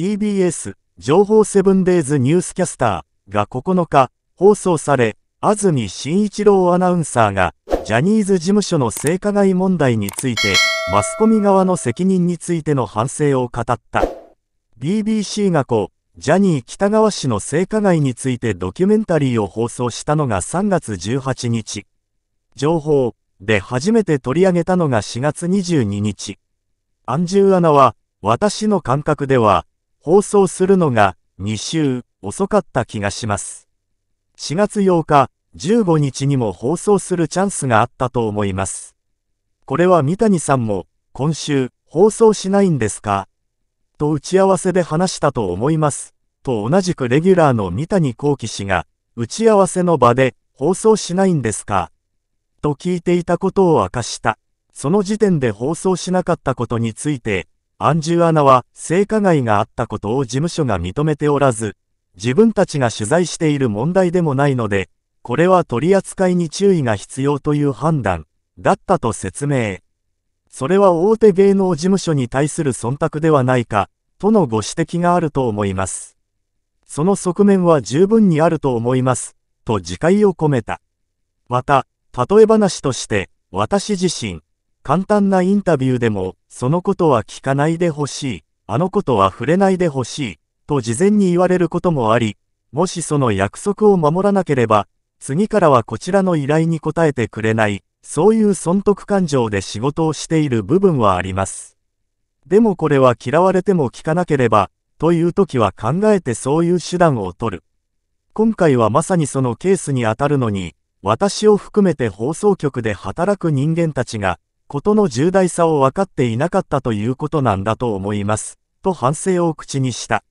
TBS 情報セブンデイズニュースキャスターが9日放送され、安住紳一郎アナウンサーがジャニーズ事務所の性加害問題について、マスコミ側の責任についての反省を語った。BBC がこう、ジャニー北川氏の性加害についてドキュメンタリーを放送したのが3月18日。情報で初めて取り上げたのが4月22日。アンジューアナは、私の感覚では、放送するのが2週遅かった気がします。4月8日、15日にも放送するチャンスがあったと思います。これは三谷さんも、今週、放送しないんですかと打ち合わせで話したと思います。と同じくレギュラーの三谷幸喜氏が、打ち合わせの場で、放送しないんですかと聞いていたことを明かした。その時点で放送しなかったことについて、アンジュアナは性加害があったことを事務所が認めておらず、自分たちが取材している問題でもないので、これは取り扱いに注意が必要という判断だったと説明。それは大手芸能事務所に対する忖度ではないか、とのご指摘があると思います。その側面は十分にあると思います、と自戒を込めた。また、例え話として、私自身、簡単なインタビューでも、そのことは聞かないでほしい、あのことは触れないでほしい、と事前に言われることもあり、もしその約束を守らなければ、次からはこちらの依頼に応えてくれない、そういう損得感情で仕事をしている部分はあります。でもこれは嫌われても聞かなければ、という時は考えてそういう手段を取る。今回はまさにそのケースに当たるのに、私を含めて放送局で働く人間たちが、ことの重大さを分かっていなかったということなんだと思います、と反省を口にした。